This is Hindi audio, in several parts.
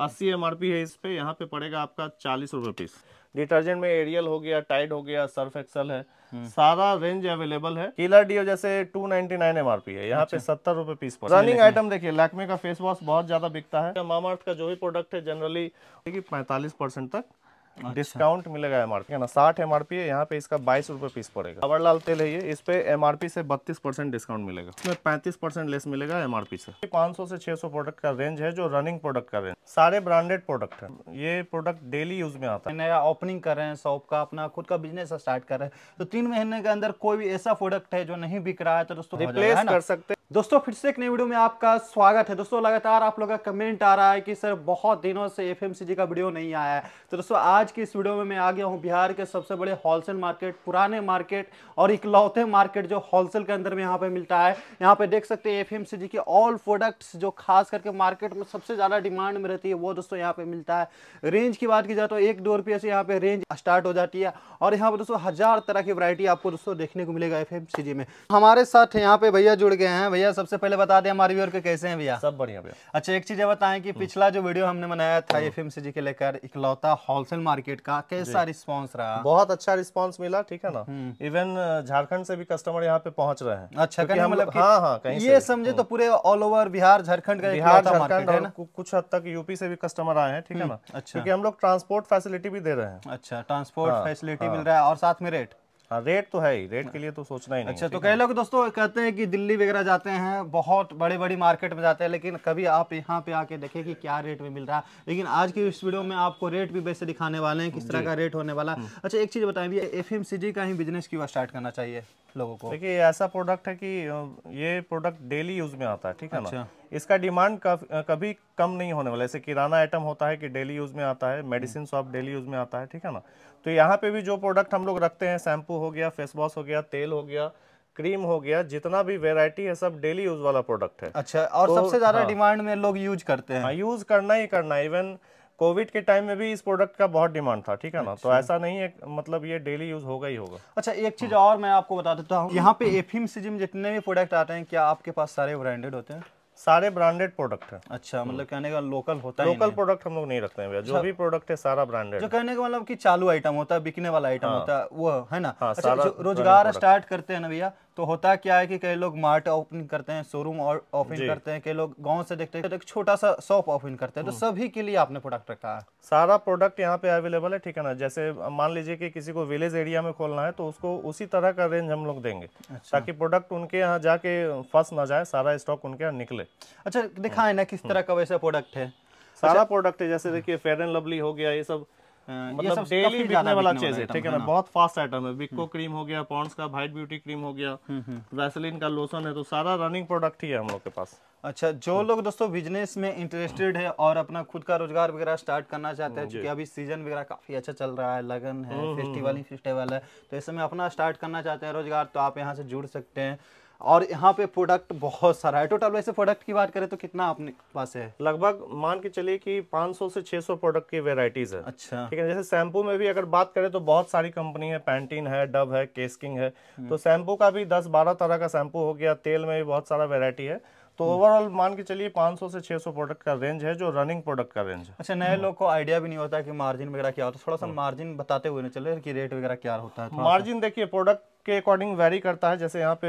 अस्सी एम है इस पर यहाँ पे पड़ेगा आपका चालीस रुपये पीस डिटर्जेंट में एरियल हो गया टाइड हो गया सर्फ एक्सल है हम्म। सारा रेंज अवेलेबल है किलर डीओ जैसे 299 नाइनटी पी है यहाँ अच्छा। पे सत्तर रुपए पीस पर रनिंग आइटम देखिए लैक्मे का फेस वॉश बहुत ज्यादा बिकता है मामा अर्थ का जो भी प्रोडक्ट है जनरली पैंतालीस परसेंट तक अच्छा। डिस्काउंट मिलेगा एम आर पी है ना साठ एम आर पी है यहाँ पे इसका बाईस रूपए पीस पड़ेगा अवरलाल तेल है ये इस पे एम आर पी से बत्तीस परसेंट डिस्काउंट मिलेगा इसमें पैंतीस परसेंट लेस मिलेगा एम आर पी से पांच सौ से छह सौ प्रोडक्ट का रेंज है जो रनिंग प्रोडक्ट का रेंज सारे ब्रांडेड प्रोडक्ट है ये प्रोडक्ट डेली यूज में आता है नया ओपनिंग कर रहे हैं शॉप का अपना खुद का बिजनेस स्टार्ट कर रहे हैं तो तीन महीने के अंदर कोई भी ऐसा प्रोडक्ट है जो नहीं बिक रहा है तो दोस्तों रिप्लेस कर सकते दोस्तों फिर से एक नई वीडियो में आपका स्वागत है दोस्तों लगातार आप लोग का कमेंट आ रहा है कि सर बहुत दिनों से एफएमसीजी का वीडियो नहीं आया है तो दोस्तों आज की इस वीडियो में मैं आ गया हूँ बिहार के सबसे बड़े होलसेल मार्केट पुराने मार्केट और इकलौते मार्केट जो होलसेल के अंदर में यहाँ पे मिलता है यहाँ पे देख सकते हैं एफ के ऑल प्रोडक्ट्स जो खास करके मार्केट में सबसे ज़्यादा डिमांड में रहती है वो दोस्तों यहाँ पे मिलता है रेंज की बात की जाए तो एक दो रुपये से यहाँ पे रेंज स्टार्ट हो जाती है और यहाँ पर दोस्तों हज़ार तरह की वरायटी आपको दोस्तों देखने को मिलेगा एफ में हमारे साथ यहाँ पे भैया जुड़ गए हैं भैया भैया सबसे पहले बता दें हमारे व्यवर के कैसे हैं भैया सब बढ़िया भैया अच्छा एक चीज ये बताएं कि पिछला जो वीडियो हमने बनाया था हम्म। एफ के लेकर इकलौता होलसेल मार्केट का कैसा रिस्पॉन्स रहा बहुत अच्छा रिस्पॉन्स मिला ठीक है ना हम्म। इवन झारखंड से भी कस्टमर यहाँ पे पहुंच रहे हैं अच्छा मतलब हाँ हाँ कहीं ये समझे तो हम्म। पूरे ऑल ओवर बिहार झारखंड का बिहार झारखंड कुछ हद तक यूपी से भी कस्टमर आए हैं ठीक है ना अच्छा क्योंकि हम लोग ट्रांसपोर्ट फैसिलिटी भी दे रहे हैं अच्छा ट्रांसपोर्ट हाँ, फैसिलिटी हाँ। मिल रहा है और साथ में रेट रेट हाँ, तो है ही रेट हाँ। के लिए तो सोचना ही नहीं अच्छा तो कह लोग दोस्तों कहते हैं कि दिल्ली वगैरह जाते हैं बहुत बड़े बड़ी मार्केट में जाते हैं लेकिन कभी आप यहाँ पे आके देखें कि क्या रेट में मिल रहा है लेकिन आज की इस वीडियो में आपको रेट भी वैसे दिखाने वाले हैं किस तरह का रेट होने वाला हम्म। अच्छा एक चीज़ बताए भैया एफ का ही बिजनेस क्यों स्टार्ट करना चाहिए लोगों को देखिए ऐसा प्रोडक्ट है कि ये प्रोडक्ट डेली यूज में आता है ठीक है अच्छा। ना इसका डिमांड कभी कम नहीं होने वाला जैसे किराना आइटम होता है कि डेली यूज में आता है मेडिसिन शॉप डेली यूज में आता है ठीक है ना तो यहाँ पे भी जो प्रोडक्ट हम लोग रखते हैं शैम्पू हो गया फेस वॉश हो गया तेल हो गया क्रीम हो गया जितना भी वेरायटी है सब डेली यूज वाला प्रोडक्ट है अच्छा और सबसे तो, ज्यादा डिमांड हाँ। में लोग यूज करते हैं यूज हाँ, करना ही करना इवन कोविड के टाइम में भी इस प्रोडक्ट का बहुत डिमांड था ठीक है ना तो अच्छा। ऐसा नहीं है मतलब ये डेली यूज होगा ही होगा अच्छा एक चीज और मैं आपको बता देता हूँ यहाँ पे एफिम सिजिम जितने भी प्रोडक्ट आते हैं क्या आपके पास सारे ब्रांडेड होते हैं सारे ब्रांडेड प्रोडक्ट है अच्छा मतलब कहने का लोकल होता है लोकल प्रोडक्ट हम लोग नहीं रखते हैं भैया जो अच्छा। भी प्रोडक्ट है सारा ब्रांडेड जो कहने का मतलब कि चालू आइटम होता है बिकने वाला आइटम हाँ, होता है वो है ना हाँ, अच्छा, रोजगार स्टार्ट करते हैं ना भैया तो होता क्या है कि कई लोग मार्ट ओपन करते हैं शोरूम ओपन करते हैं कई लोग गांव से देखते हैं एक छोटा सा शॉप ओपन करते हैं तो हम्म। सभी के लिए आपने प्रोडक्ट रखा है सारा प्रोडक्ट यहाँ पे अवेलेबल है ठीक है ना जैसे मान लीजिए कि किसी को विलेज एरिया में खोलना है तो उसको उसी तरह का रेंज हम लोग देंगे अच्छा। ताकि प्रोडक्ट उनके यहाँ जाके फंस ना जाए सारा स्टॉक उनके यहाँ निकले अच्छा दिखाए ना किस हम्म। तरह का वैसा प्रोडक्ट है सारा प्रोडक्ट अच्छा। है जैसे देखिए फेयर एंड लवली हो गया ये सब हाँ, मतलब डेली बिकने वाला चीज है ठीक है ना बहुत फास्ट आइटम है बिक्को क्रीम हो गया पॉन्ड्स का वाइट ब्यूटी क्रीम हो गया वैसलिन हम्म, हम्म। का लोशन है तो सारा रनिंग प्रोडक्ट ही है हम लोग के पास अच्छा जो हम्म। लोग दोस्तों बिजनेस में इंटरेस्टेड है और अपना खुद का रोजगार वगैरह स्टार्ट करना चाहते हैं क्योंकि अभी सीजन वगैरह काफी अच्छा चल रहा है लगन है फेस्टिवल ही फेस्टिवल है तो इस समय अपना स्टार्ट करना चाहते हैं रोजगार तो आप यहाँ से जुड़ सकते हैं और यहाँ पे प्रोडक्ट बहुत सारा है टोटल वैसे प्रोडक्ट की बात करें तो कितना आपने पास है लगभग मान के चलिए कि 500 से 600 प्रोडक्ट की वेराइटीज है अच्छा ठीक है जैसे शैम्पू में भी अगर बात करें तो बहुत सारी कंपनी है पैंटीन है डब है केसकिंग हम्म। है तो शैम्पू का भी दस बारह तरह का शैम्पू हो गया तेल में भी बहुत सारा वेरायटी है तो ओवरऑल हम्म। मान के चलिए 500 से 600 प्रोडक्ट का रेंज है जो रनिंग प्रोडक्ट का रेंज है अच्छा नए लोग को आइडिया भी नहीं होता कि मार्जिन हाँ। वगैरह क्या होता है थोड़ा सा मार्जिन बताते हुए ना चले कि रेट वगैरह क्या होता है मार्जिन देखिए प्रोडक्ट के अकॉर्डिंग वेरी करता है जैसे यहाँ पे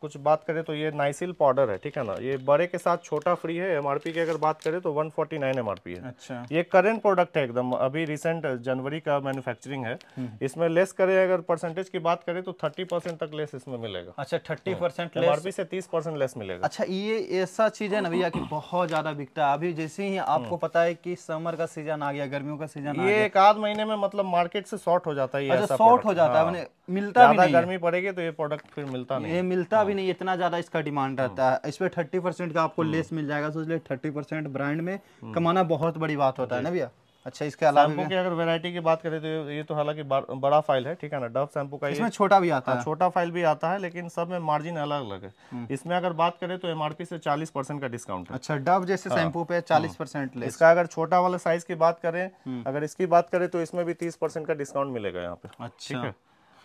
कुछ बात करें तो ये नाइसिल पाउडर है ठीक है ना ये बड़े के साथ छोटा फ्री है एमआरपी की अगर बात करें तो 149 पी है अच्छा ये करेंट प्रोडक्ट है एकदम अभी रिसेंट जनवरी का मैन्युफैक्चरिंग है हम्म। इसमें लेस करें अगर परसेंटेज की बात करें तो थर्टी तक लेस इसमें मिलेगा अच्छा थर्टी परसेंट एमआरपी से तीस लेस मिलेगा अच्छा ये ऐसा चीज है ना भैया की बहुत ज्यादा बिकता है अभी जैसे ही आपको हम्म। पता है की समर का सीजन आ गया गर्मियों का सीजन ये एक आध महीने में मतलब मार्केट से शॉर्ट हो जाता है शॉर्ट अच्छा, हो जाता है हाँ। मतलब मिलता ज्यादा गर्मी पड़ेगी तो ये प्रोडक्ट फिर मिलता नहीं ये मिलता हाँ। भी नहीं इतना ज्यादा इसका डिमांड हाँ। रहता है इसमें थर्टी परसेंट का आपको लेस मिल जाएगा तो सोच ले थर्टी परसेंट ब्रांड में हम्म। कमाना बहुत बड़ी बात होता है ना भैया अच्छा इसके अलावा की अगर वैरायटी की बात करें तो ये तो हालांकि बड़ा फाइल है ठीक है ना डव शैम्पू का इसमें छोटा भी आता हाँ, है छोटा फाइल भी आता है लेकिन सब में मार्जिन अलग अलग है हम्म। इसमें अगर बात करें तो एमआरपी से 40 परसेंट का डिस्काउंट है अच्छा डव जैसे शैम्पू हाँ। पे 40 परसेंट इसका अगर छोटा वाला साइज की बात करें हम्म। अगर इसकी बात करें तो इसमें भी तीस का डिस्काउंट मिलेगा यहाँ पे अच्छा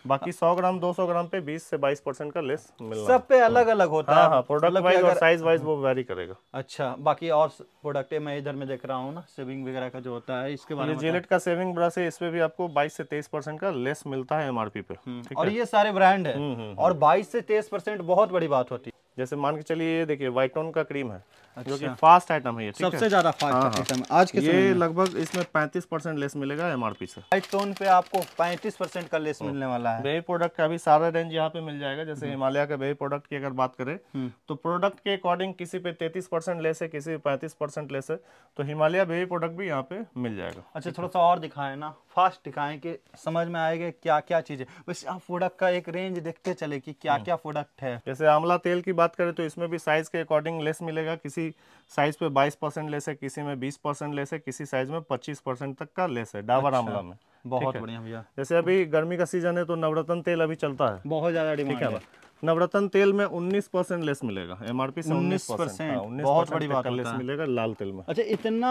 बाकी 100 ग्राम 200 ग्राम पे 20 से 22 परसेंट का लेस मिल सब पे अलग अलग होता हाँ, है प्रोडक्ट हाँ, मतलब वाइज और साइज वाइज वो वेरी करेगा अच्छा बाकी और प्रोडक्ट मैं इधर में देख रहा हूँ ना सेविंग वगैरह का जो होता है इसके बारे में जिलेट का सेविंग ब्रश है इसपे भी आपको बाईस से तेईस परसेंट का लेस मिलता है एमआरपी पे हम्म, और ये सारे ब्रांड है हम्म, हम्म, और बाईस से तेईस परसेंट बहुत बड़ी बात होती है जैसे मान के चलिए ये देखिए वाइटोन का क्रीम है अच्छा। जो कि फास्ट अच्छा। आइटम है ये सबसे ज्यादा फास्ट हाँ, आइटम हाँ। आज के ये लगभग इसमें 35 परसेंट लेस मिलेगा एमआरपी से वाइटोन पे आपको 35 परसेंट का लेस मिलने वाला है बेबी प्रोडक्ट का भी सारा रेंज यहाँ पे मिल जाएगा जैसे हम्म। हिमालय का बेबी प्रोडक्ट की अगर बात करें हम्म। तो प्रोडक्ट के अकॉर्डिंग किसी पे तैतीस परसेंट लेस है किसी पे पैंतीस परसेंट लेस है तो हिमालय बेबी प्रोडक्ट भी यहाँ पे मिल जाएगा अच्छा थोड़ा सा और दिखाए ना फास्ट दिखाएं कि समझ में आएगा क्या क्या चीजें है वैसे आप प्रोडक्ट का एक रेंज देखते चले कि क्या क्या प्रोडक्ट है जैसे आंवला तेल की बात करें तो इसमें भी साइज के अकॉर्डिंग लेस मिलेगा किसी साइज पे 22 परसेंट लेस है किसी में 20 परसेंट लेस है किसी साइज में 25 परसेंट तक का लेस है डाबर अच्छा। आंवला अच्छा। में बहुत बढ़िया भैया जैसे अभी गर्मी का सीजन है तो नवरत्न तेल अभी चलता है बहुत ज्यादा डिमांड है नवरत्न तेल में 19 परसेंट लेस मिलेगा एमआरपी से 19 हाँ, परसेंट बहुत बड़ी बात लेस मिलेगा लाल तेल में अच्छा इतना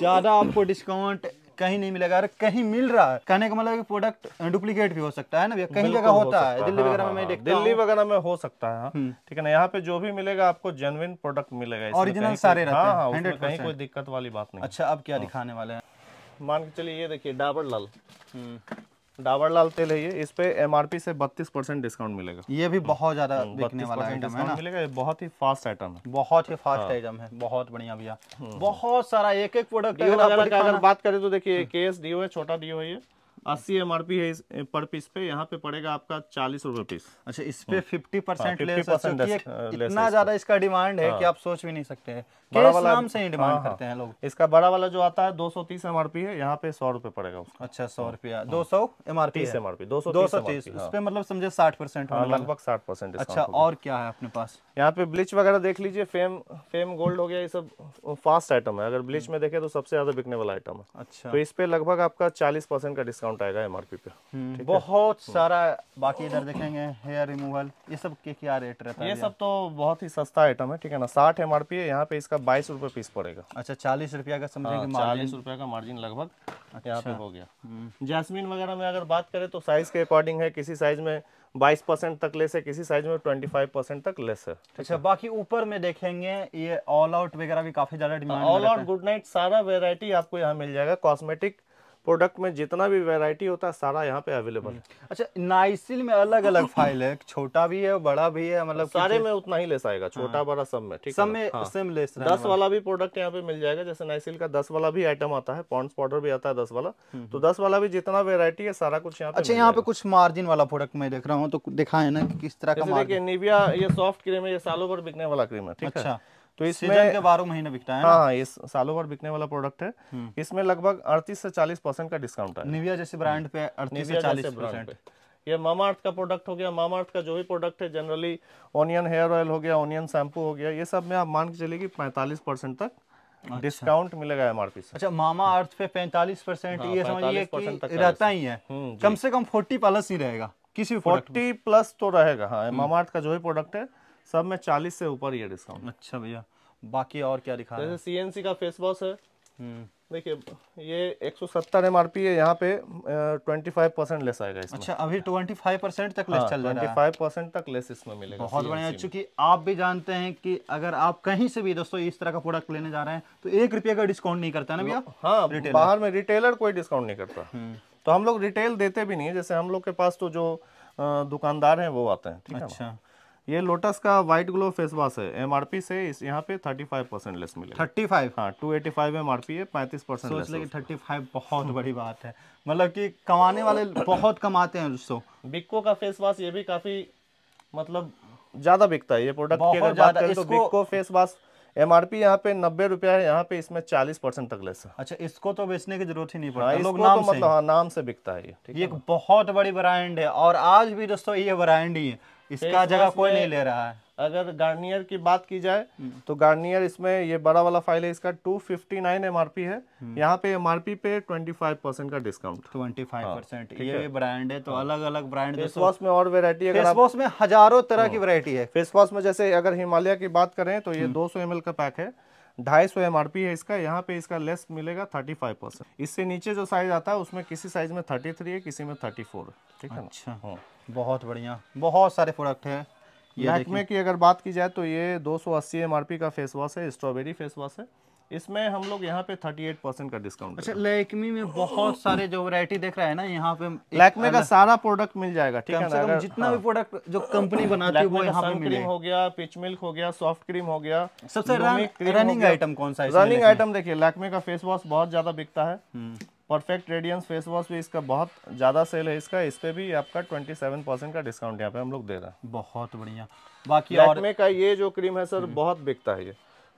ज्यादा आपको डिस्काउंट कहीं नहीं मिलेगा अरे कहीं मिल रहा है कहने का मतलब प्रोडक्ट डुप्लीकेट भी हो सकता है ना भैया कहीं जगह होता है दिल्ली हाँ, वगैरह हाँ, में हाँ। दिल्ली वगैरह में हो सकता है हम्म। ठीक है ना यहाँ पे जो भी मिलेगा आपको जेनुइन प्रोडक्ट मिलेगा ओरिजिनल सारे कहीं कोई दिक्कत वाली बात नहीं अच्छा अब क्या दिखाने वाले हैं मान के चलिए ये देखिए डाबर लाल हम्म। डाबर लाल तेल है ये इस पे पी से 32 परसेंट डिस्काउंट मिलेगा ये भी बहुत ज्यादा हम्म, बिकने वाला आइटम है ना मिलेगा बहुत ही फास्ट आइटम है बहुत ही फास्ट हाँ। आइटम है बहुत बढ़िया भैया हम्म। बहुत सारा एक एक प्रोडक्ट अगर बात करें तो देखिए केस डीओ है छोटा डीओ है ये अस्सी एम आर पी है पर पीस पे यहाँ पे पड़ेगा आपका चालीस रूपए पीस अच्छा इस पे फिफ्टी हाँ। हाँ, परसेंट इतना ज्यादा इसका डिमांड है हाँ। कि आप सोच भी नहीं सकते हैं बड़ा वाला से ही डिमांड करते हैं लोग इसका बड़ा वाला जो आता है दो सौ तीस एम आर पी है यहाँ पे सौ रुपए पड़ेगा उसका अच्छा सौ रुपया दो सौ M R P M R P दो सौ तीस उस पर मतलब समझे साठ परसेंट लगभग साठ परसेंट अच्छा और क्या है अपने पास यहाँ पे ब्लीच वगैरह देख लीजिए फेम फेम गोल्ड हो गया ये सब फास्ट आइटम है अगर ब्लीच हम्म। में देखे तो सबसे ज्यादा बिकने वाला आइटम है अच्छा तो इस पे लगभग आपका चालीस परसेंट का डिस्काउंट अमाउंट आएगा एमआरपी पे हम्म, बहुत हम्म। सारा बाकी इधर देखेंगे हेयर रिमूवल ये सब के क्या रेट रहता है ये सब तो बहुत ही सस्ता आइटम है ठीक है ना साठ एम आर पी है यहाँ पे इसका बाईस रूपए पीस पड़ेगा अच्छा चालीस रूपया का समझेंगे हाँ, चालीस रूपया का मार्जिन लगभग यहाँ पे अच्छा। हो गया हम्म। जैसमिन वगैरह में अगर बात करें तो साइज के अकॉर्डिंग है किसी साइज में बाईस परसेंट तक लेस है किसी साइज में ट्वेंटी फाइव परसेंट तक लेस है अच्छा बाकी ऊपर में देखेंगे ये ऑल आउट वगैरह भी काफी ज्यादा demand all out good night सारा वेरायटी आपको यहाँ मिल जाएगा कॉस्मेटिक प्रोडक्ट में जितना भी वेराइटी होता है सारा यहाँ पे अवेलेबल हम्म। है अच्छा नाइसिल में अलग अलग फाइल है छोटा भी है बड़ा भी है मतलब सारे में उतना ही लेस आएगा हाँ। छोटा हाँ। बड़ा सब में ठीक है सब में हाँ। सेम लेस दस वाला भी प्रोडक्ट यहाँ पे मिल जाएगा जैसे नाइसिल का दस वाला भी आइटम आता है पॉन्ड्स पाउडर भी आता है दस वाला हम्म, तो हम्म। दस वाला भी जितना वेरायटी है सारा कुछ यहाँ अच्छा यहाँ पे कुछ मार्जिन वाला प्रोडक्ट मैं देख रहा हूँ तो दिखाए ना किस तरह का निविया ये सॉफ्ट क्रीम है ये सालों पर बिकने वाला क्रीम है ठीक है अच्छा। तो इसमें के बारह महीने बिकता है हाँ इस सालों भर बिकने वाला प्रोडक्ट है हम्म। इसमें लगभग अड़तीस से चालीस परसेंट का डिस्काउंट है निविया जैसे ब्रांड पे हम्म। अड़तीस से चालीस परसेंट ये मामा अर्थ का प्रोडक्ट हो गया मामा अर्थ का जो भी प्रोडक्ट है जनरली ऑनियन हेयर ऑयल हो गया ऑनियन शैम्पू हो गया ये सब में आप मान के चलिए कि पैंतालीस परसेंट तक अच्छा। डिस्काउंट मिलेगा एमआरपी से अच्छा मामा अर्थ पे पैंतालीस परसेंट हाँ, ये समझिए कि रहता ही है हम्म, कम से कम फोर्टी प्लस ही रहेगा किसी फोर्टी प्लस तो रहेगा हाँ मामा अर्थ का जो भी प्रोडक्ट है सब में चालीस से ऊपर ये डिस्काउंट अच्छा भैया बाकी और क्या दिखा जैसे सी एन सी का फेस वॉश है हम्म। देखिए ये 170 पी है यहाँ पे ट्वेंटी फाइव परसेंट लेस आएगा इसमें अच्छा अभी 25 परसेंट तक लेस हाँ, चल रहा है 25 परसेंट तक लेस इसमें मिलेगा बहुत बढ़िया चूंकि आप भी जानते हैं कि अगर आप कहीं से भी दोस्तों इस तरह का प्रोडक्ट लेने जा रहे हैं तो एक रुपये का डिस्काउंट नहीं करता ना भैया हाँ बाहर में रिटेलर कोई डिस्काउंट नहीं करता हम्म। तो हम लोग रिटेल देते भी नहीं है जैसे हम लोग के पास तो जो दुकानदार है वो आते हैं ठीक है अच्छा ये लोटस का व्हाइट ग्लो फेस वॉश है एम आर पी से इस यहाँ पे थर्टी फाइव परसेंट लेस मिले थर्टी फाइव हाँ two eighty five M R P है पैंतीस परसेंट सोच लेकिन फाइव बहुत बड़ी बात है मतलब कि कमाने वाले बहुत कमाते हैं दोस्तों बिक्को का फेस वॉश ये भी काफ़ी मतलब ज़्यादा बिकता है ये प्रोडक्ट की अगर बात करें तो बिक्को face wash M R P यहाँ पे नब्बे रुपया है यहाँ पे इसमें चालीस परसेंट तक लेस है अच्छा इसको तो बेचने की जरूरत ही नहीं पड़ता हाँ, लोग तो नाम तो मतलब हाँ नाम से बिकता है ये ये एक बहुत बड़ी ब्रांड है और आज भी दोस्तों ये ब्रांड ही है इसका जगह कोई नहीं ले रहा है अगर गार्नियर की बात की जाए हम्म। तो गार्नियर इसमें ये बड़ा वाला फाइल है इसका 259 फिफ्टी है हम्म। यहाँ पे एमआरपी पे 25 परसेंट का डिस्काउंट 25 परसेंट हाँ, ये ब्रांड है तो अलग अलग ब्रांड फेस वॉश में और वेरायटी है फेस वॉश में हजारों तरह की वेरायटी हाँ। है फेस वॉश में जैसे अगर हिमालय की बात करें तो ये हम्म। दो सौ का पैक है ढाई सौ एम है इसका यहाँ पे इसका लेस मिलेगा थर्टी फाइव परसेंट इससे नीचे जो साइज आता है उसमें किसी साइज में थर्टी थ्री है किसी में थर्टी फोर ठीक है अच्छा हाँ बहुत बढ़िया बहुत सारे प्रोडक्ट हैं लैकमे की अगर बात की जाए तो ये दो सौ अस्सी एम का फेस वॉश है स्ट्रॉबेरी फेस वॉश है इसमें हम लोग यहाँ पे 38 परसेंट का डिस्काउंट अच्छा लैकमी में बहुत सारे जो वैरायटी देख रहा है ना यहाँ पे लैकमे का सारा प्रोडक्ट मिल जाएगा ठीक है ना जितना हाँ। भी प्रोडक्ट जो कंपनी बनाती है वो यहाँ पे क्रीम हो गया पिच मिल्क हो गया सॉफ्ट क्रीम हो गया सबसे रनिंग आइटम कौन सा रनिंग आइटम देखिये लैकमे का फेस वॉश बहुत ज्यादा बिकता है परफेक्ट रेडियंस फेस वॉश भी इसका बहुत ज़्यादा सेल है इसका इस पे भी आपका 27 परसेंट का डिस्काउंट यहाँ पे हम लोग दे रहे हैं बहुत बढ़िया बाकी और का ये जो क्रीम है सर हम्म। बहुत बिकता है ये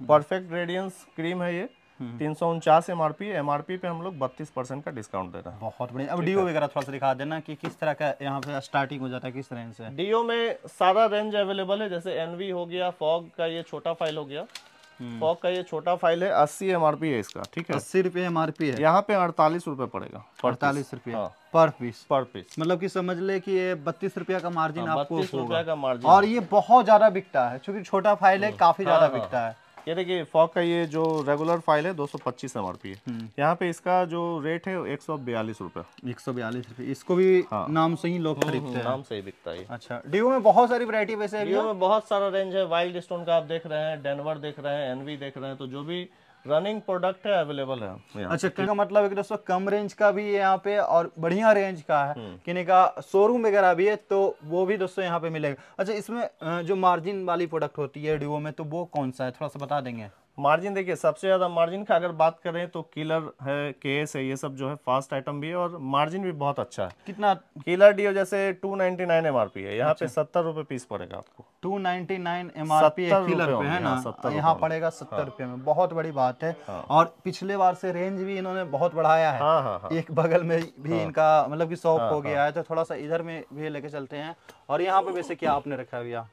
परफेक्ट रेडियंस क्रीम है ये तीन सौ उनचास M R P M R P पे हम लोग बत्तीस परसेंट का डिस्काउंट दे रहे हैं बहुत बढ़िया अब डीओ वगैरह थोड़ा सा दिखा देना कि किस तरह का यहाँ पे स्टार्टिंग हो जाता है किस रेंज से डीओ में सारा रेंज अवेलेबल है जैसे एनवी हो गया फॉग का ये छोटा फाइल हो गया फॉग हम्म। का ये छोटा फाइल है अस्सी एम आर पी है इसका ठीक है अस्सी रुपये एम आर पी है यहाँ पे अड़तालीस रुपये पड़ेगा अड़तालीस रुपये हाँ। पर पीस पर पीस मतलब कि समझ ले कि ये बत्तीस रुपया का मार्जिन हाँ, आपको का मार्जिन और ये बहुत ज्यादा बिकता है क्योंकि छोटा फाइल है हम्म। काफी ज्यादा हाँ, बिकता है ये देखिए फॉक का ये जो रेगुलर फाइल है दो सौ पच्चीस एम आर पी है हम्म। यहाँ पे इसका जो रेट है एक सौ बयालीस रुपये एक सौ बयालीस रुपये इसको भी हाँ। नाम से ही लोग हम्म, खरीदते हैं नाम से ही बिकता है अच्छा डिओ में बहुत सारी वैरायटी वैसे है में बहुत सारा रेंज है वाइल्ड स्टोन का आप देख रहे हैं डेनवर देख रहे हैं एनवी देख रहे हैं तो जो भी रनिंग प्रोडक्ट है अवेलेबल है अच्छा का मतलब है दोस्तों कम रेंज का भी है यहाँ पे और बढ़िया रेंज का है hmm. किन्हीं का शोरूम वगैरह भी है तो वो भी दोस्तों यहाँ पे मिलेगा अच्छा इसमें जो मार्जिन वाली प्रोडक्ट होती है ड्यूओ में तो वो कौन सा है थोड़ा सा बता देंगे मार्जिन देखिए सबसे ज़्यादा मार्जिन का अगर बात करें तो किलर है केएस है ये सब जो है फास्ट आइटम भी है और मार्जिन भी बहुत अच्छा है कितना किलर डीओ जैसे 299 नाइनटी है यहाँ अच्छा। पे सत्तर रुपए पीस पड़ेगा आपको 299 ninety nine M R P killer पे है ना हाँ, सत्तर यहाँ पड़ेगा सत्तर हाँ। रुपये में बहुत बड़ी बात है हाँ। और पिछले बार से रेंज भी इन्होंने बहुत बढ़ाया है एक बगल में भी इनका मतलब की शॉप हो गया है तो थोड़ा सा इधर में भी लेके चलते हैं और यहाँ पे वैसे क्या आपने रखा भैया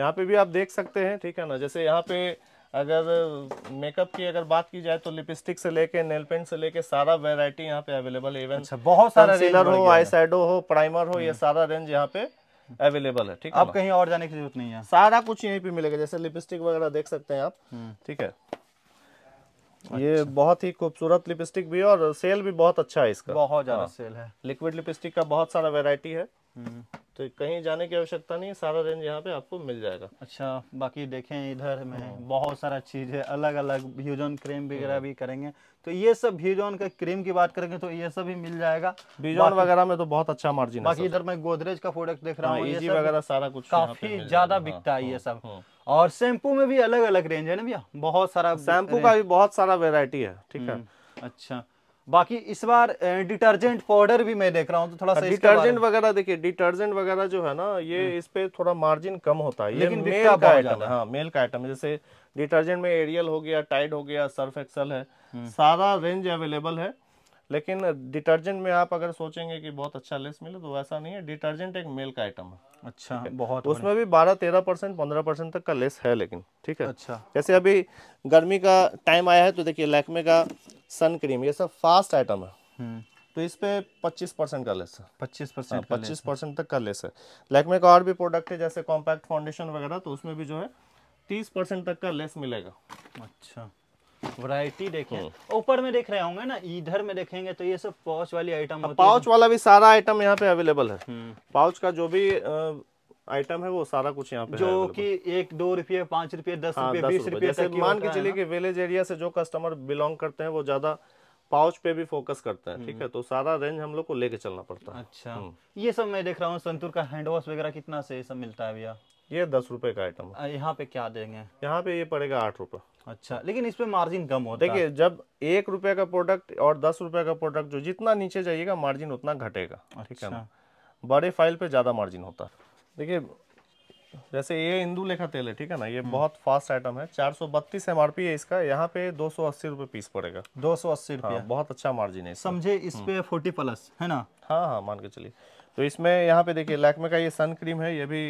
यहाँ पे भी आप देख सकते हैं ठीक है ना जैसे यहाँ पे अगर मेकअप की अगर बात की जाए तो लिपस्टिक से लेके नेल पेंट से लेके सारा वेरायटी यहाँ पे अवेलेबल इवन अच्छा, बहुत सारा रेलर हो आई हो प्राइमर हो ये हम्म। सारा रेंज यहाँ पे अवेलेबल है ठीक है अब कहीं और जाने की जरूरत नहीं है सारा कुछ यहीं पे मिलेगा जैसे लिपस्टिक वगैरह देख सकते हैं आप हम्म। ठीक है अच्छा। ये बहुत ही खूबसूरत लिपस्टिक भी है और सेल भी बहुत अच्छा है इसका बहुत ज्यादा सेल हाँ। है लिक्विड लिपस्टिक का बहुत सारा वेरायटी है हम्म। तो कहीं जाने की आवश्यकता नहीं सारा रेंज यहाँ पे आपको मिल जाएगा अच्छा बाकी देखें इधर में हाँ। बहुत सारा चीज़ है अलग अलग भीजोन क्रीम वगैरह भी करेंगे तो ये सब भीजोन का क्रीम की बात करेंगे तो ये सब भी मिल जाएगा भीजोन वगैरह में तो बहुत अच्छा मार्जिन बाकी इधर में गोदरेज का प्रोडक्ट देख रहा हाँ, हूँ वगैरह सारा कुछ काफी ज्यादा बिकता है हाँ, ये सब और शैम्पू में भी अलग अलग रेंज है ना भैया बहुत सारा शैम्पू का भी बहुत सारा वेरायटी है ठीक है हम्म, अच्छा बाकी इस बार डिटर्जेंट पाउडर भी मैं देख रहा हूँ तो थोड़ा सा डिटर्जेंट वगैरह देखिए डिटर्जेंट वगैरह जो है ना ये हम्म। इस पे थोड़ा मार्जिन कम होता है लेकिन मेल का आइटम हाँ मेल का आइटम जैसे डिटर्जेंट में एरियल हो गया टाइड हो गया सर्फ एक्सल है हम्म। सारा रेंज अवेलेबल है लेकिन डिटर्जेंट में आप अगर सोचेंगे कि बहुत अच्छा लेस मिले तो वैसा नहीं है डिटर्जेंट एक मेल का आइटम है अच्छा है? बहुत उसमें भी बारह तेरह परसेंट पंद्रह परसेंट तक का लेस है लेकिन ठीक है अच्छा जैसे अभी गर्मी का टाइम आया है तो देखिए लैकमे का सन क्रीम ये सब फास्ट आइटम है हम्म। तो इस पे 25 परसेंट का लेस है 25 परसेंट हाँ, पच्चीस परसेंट तक का लेस है लैक्मे का और भी प्रोडक्ट है जैसे कॉम्पैक्ट फाउंडेशन वगैरह तो उसमें भी जो है तीस परसेंट तक का लेस मिलेगा अच्छा वैरायटी देखें हम्म। ऊपर में देख रहे होंगे ना इधर में देखेंगे तो ये सब पाउच वाली आइटम पाउच वाला भी सारा आइटम यहाँ पे अवेलेबल है पाउच हम्म। का जो भी आइटम है वो सारा कुछ यहाँ पे जो कि एक दो रुपये पाँच रुपये दस हाँ, रुपये बीस रुपये मान के चलिए कि विलेज एरिया से जो कस्टमर बिलोंग करते हैं वो ज्यादा पाउच पे भी फोकस करते हैं ठीक है हम्म। तो सारा रेंज हम लोग को लेके चलना पड़ता है अच्छा ये सब मैं देख रहा हूँ संतूर का हैंड वॉश वगैरह कितना से ये सब मिलता है भैया ये दस रुपए का आइटम है यहाँ पे क्या देंगे यहाँ पे ये पड़ेगा आठ रुपए अच्छा लेकिन इसमें मार्जिन कम होता देखिए जब एक रुपए का प्रोडक्ट और दस रुपए का प्रोडक्ट जो जितना नीचे जाइएगा मार्जिन उतना घटेगा ठीक है ना अच्छा। बड़े फाइल पे ज़्यादा मार्जिन होता है देखिए जैसे ये इंदू लेखा तेल है ठीक है ना ये हम्म। बहुत फास्ट आइटम है चार सौ बत्तीस एम है इसका यहाँ पे दो सौ अस्सी रूपए पीस पड़ेगा दो सौ अस्सी हाँ, रुपये बहुत अच्छा मार्जिन है समझे इस हम्म। पे फोर्टी प्लस है ना हाँ हाँ मान के चलिए तो इसमें यहाँ पे देखिए लैकमे का ये सन क्रीम है ये भी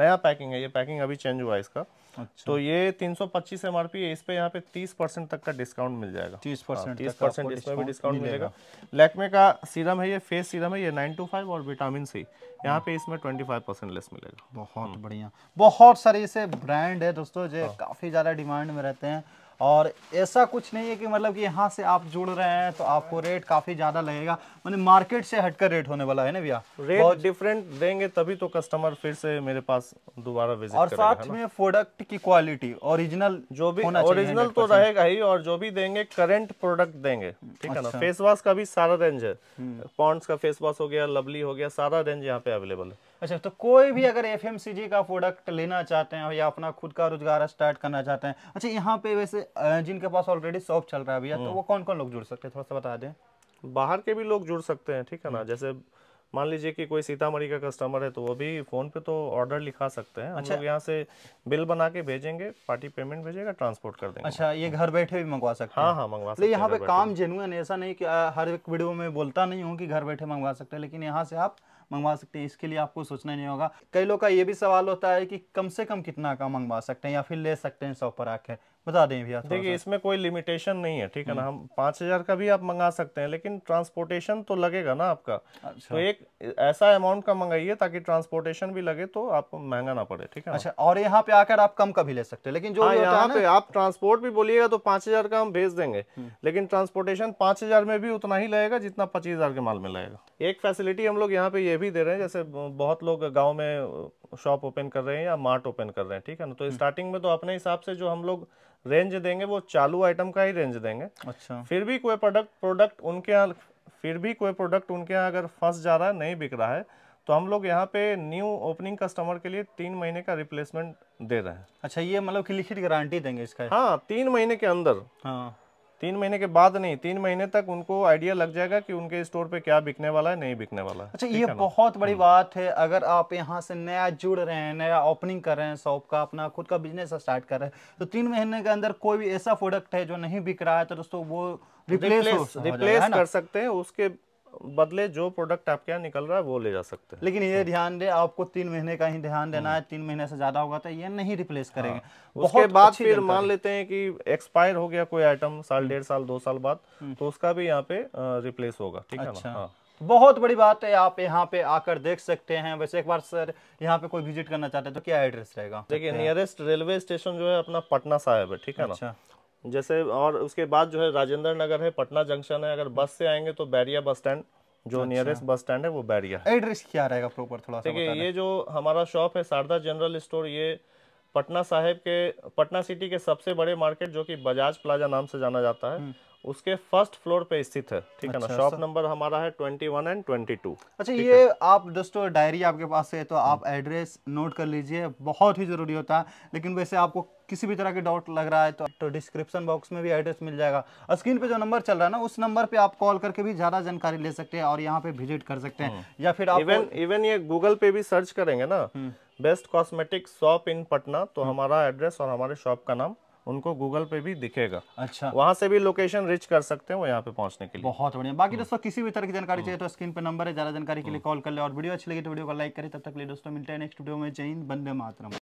नया पैकिंग है ये पैकिंग अभी चेंज हुआ है इसका अच्छा। तो ये 325 एमआरपी है इस पे यहाँ पे 30 परसेंट तक का डिस्काउंट मिल जाएगा 30 परसेंट तीस परसेंट हाँ, भी डिस्काउंट मिलेगा लैक्मे का सीरम है ये फेस सीरम है ये 925 और विटामिन सी यहाँ पे इसमें 25 परसेंट लेस मिलेगा बहुत बढ़िया बहुत सारे ऐसे ब्रांड है दोस्तों जो हाँ। काफी ज्यादा डिमांड में रहते हैं और ऐसा कुछ नहीं है कि मतलब कि यहाँ से आप जुड़ रहे हैं तो आपको रेट काफ़ी ज़्यादा लगेगा मतलब मार्केट से हटकर रेट होने वाला है ना भैया रेट डिफरेंट देंगे तभी तो कस्टमर फिर से मेरे पास दोबारा विजिट और साथ में प्रोडक्ट की क्वालिटी ओरिजिनल जो भी ओरिजिनल तो रहेगा ही और जो भी देंगे करेंट प्रोडक्ट देंगे ठीक है ना फेस अच्छा। वॉश का भी सारा रेंज है पॉन्ड्स हम्म। का फेस वॉश हो गया लवली हो गया सारा रेंज यहाँ पे अवेलेबल है अच्छा तो कोई भी अगर एफ का प्रोडक्ट लेना चाहते हैं या अपना खुद का रोजगार स्टार्ट करना चाहते हैं अच्छा यहाँ पे वैसे जिनके पास ऑलरेडी शॉप चल रहा है भैया तो हम्म। वो कौन कौन लोग जुड़ सकते हैं थोड़ा सा बता दें बाहर के भी लोग जुड़ सकते हैं ठीक है ना हम्म। जैसे मान लीजिए कि कोई सीतामढ़ी का कस्टमर है तो वो भी फ़ोन पे तो ऑर्डर लिखा सकते हैं अच्छा, हम लोग यहाँ से बिल बना के भेजेंगे पार्टी पेमेंट भेजेगा ट्रांसपोर्ट कर देंगे अच्छा ये घर बैठे भी मंगवा सकते हैं हाँ हाँ मंगवा मतलब सकते यहाँ पे काम जेनुअन ऐसा नहीं कि हर एक वीडियो में बोलता नहीं हूँ कि घर बैठे मंगवा सकते हैं लेकिन यहाँ से आप मंगवा सकते हैं इसके लिए आपको सोचना नहीं होगा कई लोग का ये भी सवाल होता है कि कम से कम कितना का मंगवा सकते हैं या फिर ले सकते हैं शॉप पर आकर बता दें भैया देखिए इसमें कोई लिमिटेशन नहीं है ठीक है ना हम्म। हम पाँच हज़ार का भी आप मंगा सकते हैं लेकिन ट्रांसपोर्टेशन तो लगेगा ना आपका अच्छा। तो एक ऐसा अमाउंट का मंगाइए ताकि ट्रांसपोर्टेशन भी लगे तो आपको महंगा ना पड़े ठीक है अच्छा और यहाँ पे आकर आप कम का भी ले सकते हैं लेकिन जो हाँ, यहाँ पे आप ट्रांसपोर्ट भी बोलिएगा तो पाँच हज़ार का हम भेज देंगे हम्म। लेकिन ट्रांसपोर्टेशन पाँच हज़ार में भी उतना ही लगेगा जितना पच्चीस हज़ार के माल में लगेगा एक फैसिलिटी हम लोग यहाँ पे ये भी दे रहे हैं जैसे बहुत लोग गाँव में शॉप ओपन कर रहे हैं या मार्ट ओपन कर रहे हैं ठीक है ना तो स्टार्टिंग हम्म। में तो अपने हिसाब से जो हम लोग रेंज देंगे वो चालू आइटम का ही रेंज देंगे अच्छा फिर भी कोई प्रोडक्ट प्रोडक्ट उनके यहाँ फिर भी कोई प्रोडक्ट उनके यहाँ अगर फंस जा रहा है नहीं बिक रहा है तो हम लोग यहाँ पे न्यू ओपनिंग कस्टमर के लिए तीन महीने का रिप्लेसमेंट दे रहे हैं अच्छा ये मतलब कि लिखित गारंटी देंगे इसका हाँ तीन महीने के अंदर हाँ तीन महीने के बाद नहीं तीन महीने तक उनको आइडिया लग जाएगा कि उनके स्टोर पे क्या बिकने वाला है नहीं बिकने वाला है अच्छा ये बहुत बड़ी हम्म। बात है अगर आप यहाँ से नया जुड़ रहे हैं नया ओपनिंग कर रहे हैं शॉप का अपना खुद का बिजनेस स्टार्ट कर रहे हैं तो तीन महीने के अंदर कोई भी ऐसा प्रोडक्ट है जो नहीं बिक रहा है तो दोस्तों वो रिप्लेस रिप्लेस कर सकते हैं उसके बदले जो प्रोडक्ट आपके यहाँ निकल रहा है वो ले जा सकते हैं लेकिन ये हाँ। ध्यान दे आपको तीन महीने का ही ध्यान देना है हम्म। तीन महीने से ज्यादा होगा तो ये नहीं रिप्लेस करेंगे हाँ। उसके बाद फिर मान लेते हैं कि एक्सपायर हो गया कोई आइटम साल डेढ़ साल दो साल बाद हम्म। तो उसका भी यहाँ पे रिप्लेस होगा ठीक है ना अच्छा। हाँ। बहुत बड़ी बात है आप यहाँ पे आकर देख सकते हैं वैसे एक बार सर यहाँ पे कोई विजिट करना चाहते हैं तो क्या एड्रेस रहेगा देखिए नियरेस्ट रेलवे स्टेशन जो है अपना पटना साहब है ठीक है ना अच्छा। जैसे और उसके बाद जो है राजेंद्र नगर है पटना जंक्शन है अगर बस से आएंगे तो बैरिया बस स्टैंड जो नियरेस्ट अच्छा। बस स्टैंड है वो बैरिया एड्रेस क्या रहेगा प्रॉपर थोड़ा सा ये जो हमारा शॉप है शारदा जनरल स्टोर ये पटना साहिब के पटना सिटी के सबसे बड़े मार्केट जो कि बजाज प्लाजा नाम से जाना जाता है हम्म। उसके फर्स्ट फ्लोर पे स्थित है ठीक है ना शॉप अच्छा, नंबर हमारा है 21 एंड 22 अच्छा ये आप दोस्तों डायरी आपके पास है तो आप एड्रेस हम्म। नोट कर लीजिए बहुत ही जरूरी होता है लेकिन वैसे आपको किसी भी तरह के डाउट लग रहा है तो, तो डिस्क्रिप्शन बॉक्स में भी एड्रेस मिल जाएगा स्क्रीन पे जो नंबर चल रहा है ना उस नंबर पे आप कॉल करके भी ज़्यादा जानकारी ले सकते हैं और यहाँ पे विजिट कर सकते हैं हाँ। या फिर आप इवन इवन ये गूगल पे भी सर्च करेंगे ना best cosmetic shop in Patna तो हम्म। हमारा एड्रेस और हमारे शॉप का नाम उनको गूगल पे भी दिखेगा अच्छा वहां से भी लोकेशन रिच कर सकते हैं वो यहाँ पे पहुंचने के लिए बहुत बढ़िया बाकी हम्म। दोस्तों किसी भी तरह की जानकारी चाहिए हम्म। तो स्क्रीन पे नंबर है ज्यादा जानकारी के लिए कॉल कर ले और वीडियो अच्छी लगी तो वीडियो को लाइक करें तब तक लिए दोस्तों मिलते हैं नेक्स्ट वीडियो में जय हिंद बंदे मातरम